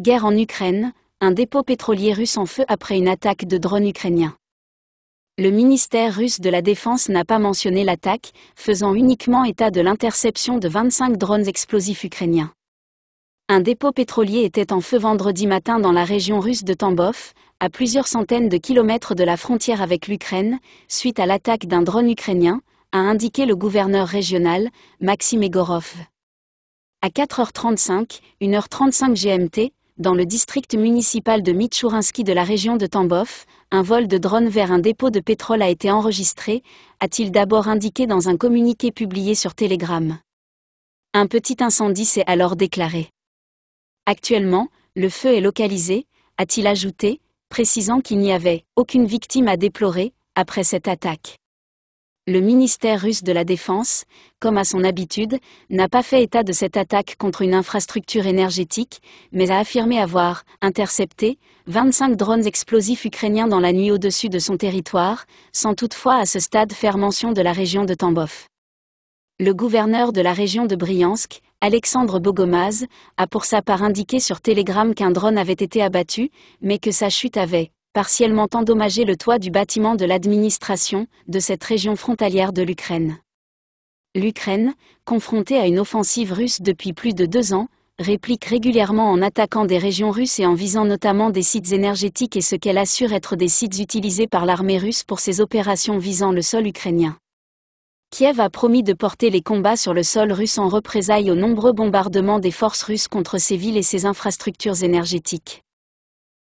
Guerre en Ukraine, un dépôt pétrolier russe en feu après une attaque de drone ukrainien. Le ministère russe de la Défense n'a pas mentionné l'attaque, faisant uniquement état de l'interception de 25 drones explosifs ukrainiens. Un dépôt pétrolier était en feu vendredi matin dans la région russe de Tambov, à plusieurs centaines de kilomètres de la frontière avec l'Ukraine, suite à l'attaque d'un drone ukrainien, a indiqué le gouverneur régional, Maxime Egorov. À 4h35, 1h35 GMT, dans le district municipal de mitchourinski de la région de Tambov, un vol de drone vers un dépôt de pétrole a été enregistré, a-t-il d'abord indiqué dans un communiqué publié sur Telegram. Un petit incendie s'est alors déclaré. Actuellement, le feu est localisé, a-t-il ajouté, précisant qu'il n'y avait aucune victime à déplorer après cette attaque le ministère russe de la Défense, comme à son habitude, n'a pas fait état de cette attaque contre une infrastructure énergétique, mais a affirmé avoir intercepté 25 drones explosifs ukrainiens dans la nuit au-dessus de son territoire, sans toutefois à ce stade faire mention de la région de Tambov. Le gouverneur de la région de Bryansk, Alexandre Bogomaz, a pour sa part indiqué sur Telegram qu'un drone avait été abattu, mais que sa chute avait partiellement endommagé le toit du bâtiment de l'administration de cette région frontalière de l'Ukraine. L'Ukraine, confrontée à une offensive russe depuis plus de deux ans, réplique régulièrement en attaquant des régions russes et en visant notamment des sites énergétiques et ce qu'elle assure être des sites utilisés par l'armée russe pour ses opérations visant le sol ukrainien. Kiev a promis de porter les combats sur le sol russe en représailles aux nombreux bombardements des forces russes contre ses villes et ses infrastructures énergétiques.